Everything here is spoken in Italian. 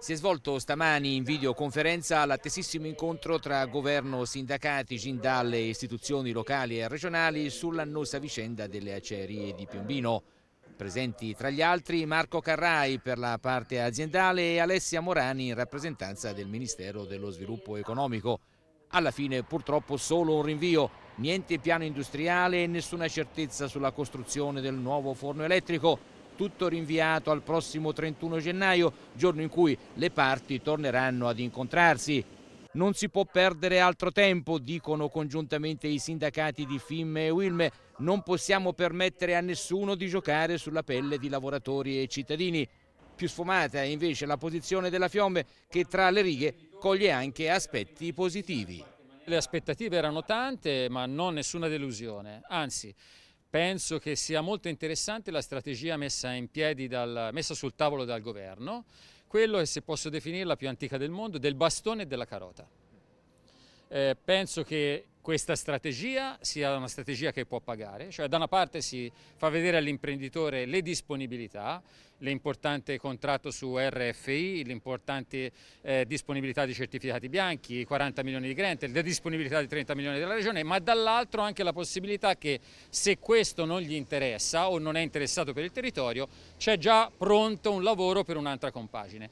Si è svolto stamani in videoconferenza l'attesissimo incontro tra governo, sindacati, gindalle, e istituzioni locali e regionali sull'annosa vicenda delle acerie di Piombino. Presenti tra gli altri Marco Carrai per la parte aziendale e Alessia Morani in rappresentanza del Ministero dello Sviluppo Economico. Alla fine purtroppo solo un rinvio, niente piano industriale e nessuna certezza sulla costruzione del nuovo forno elettrico tutto rinviato al prossimo 31 gennaio, giorno in cui le parti torneranno ad incontrarsi. Non si può perdere altro tempo, dicono congiuntamente i sindacati di FIM e Wilme. Non possiamo permettere a nessuno di giocare sulla pelle di lavoratori e cittadini. Più sfumata è invece la posizione della Fiume che tra le righe coglie anche aspetti positivi. Le aspettative erano tante ma non nessuna delusione, anzi Penso che sia molto interessante la strategia messa, dal, messa sul tavolo dal governo, quello che se posso definirla, più antica del mondo, del bastone e della carota. Eh, penso che questa strategia sia una strategia che può pagare, cioè da una parte si fa vedere all'imprenditore le disponibilità, l'importante contratto su RFI, l'importante eh, disponibilità di certificati bianchi, 40 milioni di grant, la disponibilità di 30 milioni della regione, ma dall'altro anche la possibilità che se questo non gli interessa o non è interessato per il territorio, c'è già pronto un lavoro per un'altra compagine.